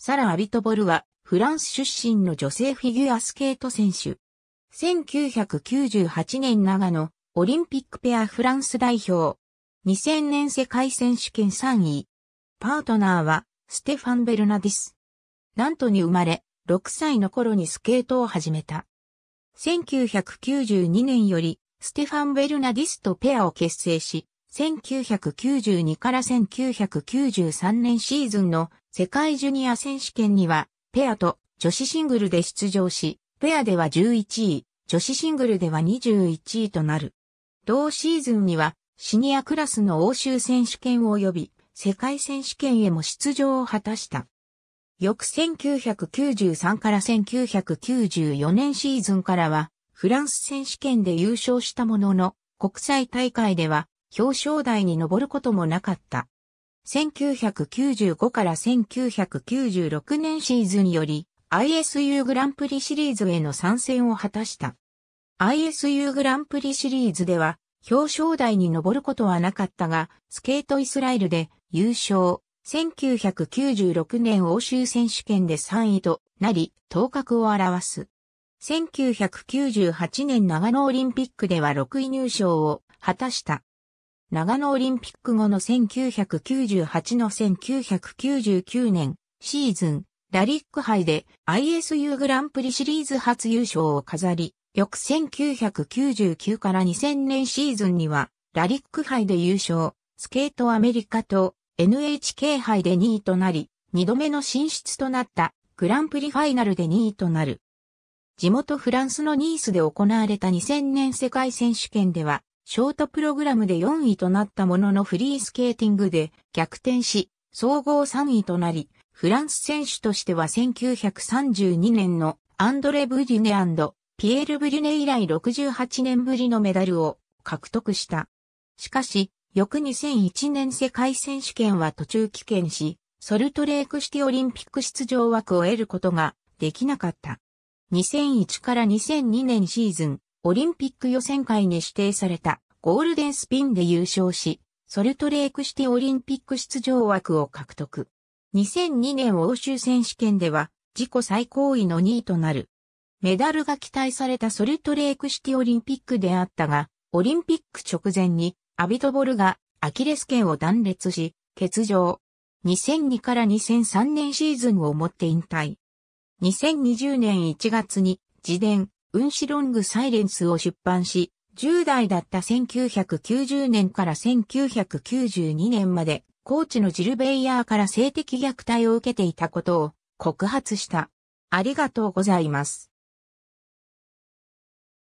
サラ・アビトボルは、フランス出身の女性フィギュアスケート選手。1998年長野、オリンピックペアフランス代表。2000年世界選手権3位。パートナーは、ステファン・ベルナディス。ナントに生まれ、6歳の頃にスケートを始めた。1992年より、ステファン・ベルナディスとペアを結成し、1992から1993年シーズンの世界ジュニア選手権には、ペアと女子シングルで出場し、ペアでは11位、女子シングルでは21位となる。同シーズンには、シニアクラスの欧州選手権及び、世界選手権へも出場を果たした。翌1993から1994年シーズンからは、フランス選手権で優勝したものの、国際大会では表彰台に上ることもなかった。1995から1996年シーズンにより ISU グランプリシリーズへの参戦を果たした。ISU グランプリシリーズでは表彰台に上ることはなかったが、スケートイスラエルで優勝、1996年欧州選手権で3位となり、頭角を表す。1998年長野オリンピックでは6位入賞を果たした。長野オリンピック後の1998の1999年シーズンラリック杯で ISU グランプリシリーズ初優勝を飾り、翌1999から2000年シーズンにはラリック杯で優勝、スケートアメリカと NHK 杯で2位となり、2度目の進出となったグランプリファイナルで2位となる。地元フランスのニースで行われた2000年世界選手権では、ショートプログラムで4位となったもののフリースケーティングで逆転し、総合3位となり、フランス選手としては1932年のアンドレ・ブリュネピエール・ブリュネ以来68年ぶりのメダルを獲得した。しかし、翌2001年世界選手権は途中棄権し、ソルトレークシティオリンピック出場枠を得ることができなかった。2001から2002年シーズン、オリンピック予選会に指定されたゴールデンスピンで優勝し、ソルトレークシティオリンピック出場枠を獲得。2002年欧州選手権では自己最高位の2位となる。メダルが期待されたソルトレークシティオリンピックであったが、オリンピック直前にアビトボルがアキレス腱を断裂し、欠場。2002から2003年シーズンをもって引退。2020年1月に自伝、ウンシロングサイレンスを出版し、10代だった1990年から1992年まで、コーチのジルベイヤーから性的虐待を受けていたことを告発した。ありがとうございます。